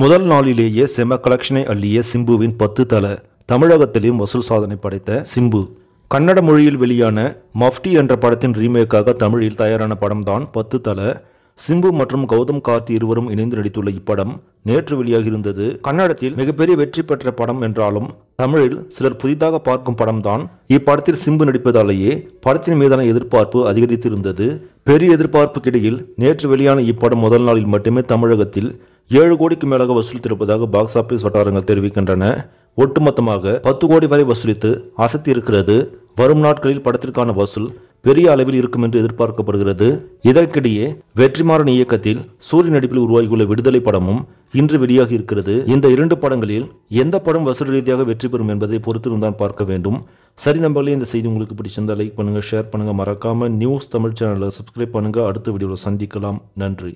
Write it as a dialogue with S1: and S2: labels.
S1: முதல் நாளிலேயே செம கலெக்ஷனை அள்ளிய சிம்புவின் பத்து தல தமிழகத்திலும் வசூல் சாதனை படைத்த சிம்பு கன்னட மொழியில் வெளியான மஃப்டி என்ற படத்தின் ரீமேக்காக தமிழில் தயாரான படம்தான் பத்து தல சிம்பு மற்றும் கௌதம் கார்த்தி இருவரும் இணைந்து நடித்துள்ள இப்படம் நேற்று வெளியாகி இருந்தது கன்னடத்தில் மிகப்பெரிய வெற்றி பெற்ற படம் என்றாலும் தமிழில் சிலர் புதிதாக பார்க்கும் படம்தான் இப்படத்தில் சிம்பு நடிப்பதாலேயே படத்தின் மீதான எதிர்பார்ப்பு அதிகரித்திருந்தது பெரிய எதிர்பார்ப்புக்கிடையில் நேற்று வெளியான இப்படம் முதல் நாளில் மட்டுமே தமிழகத்தில் ஏழு கோடிக்கு மேலாக வசூலித்திருப்பதாக பாக்ஸ் ஆஃபீஸ் வட்டாரங்கள் தெரிவிக்கின்றன ஒட்டுமொத்தமாக பத்து கோடி வரை வசூலித்து அசத்தி இருக்கிறது வரும் நாட்களில் படத்திற்கான வசூல் பெரிய அளவில் இருக்கும் என்று எதிர்பார்க்கப்படுகிறது இதற்கிடையே வெற்றிமாறன் இயக்கத்தில் சூரிய நடிப்பில் உருவாகியுள்ள விடுதலை படமும் இன்று வெளியாகி இருக்கிறது இந்த இரண்டு படங்களில் எந்த படம் வசூல் ரீதியாக வெற்றி பெறும் என்பதை பொறுத்திருந்தான் பார்க்க வேண்டும் சரி நம்பர்களே இந்த செய்தி உங்களுக்கு பிடிச்சிருந்தால் லைக் பண்ணுங்கள் ஷேர் பண்ணுங்கள் மறக்காமல் நியூஸ் தமிழ் சேனலை சப்ஸ்கிரைப் பண்ணுங்கள் அடுத்த வீடியோவில் சந்திக்கலாம் நன்றி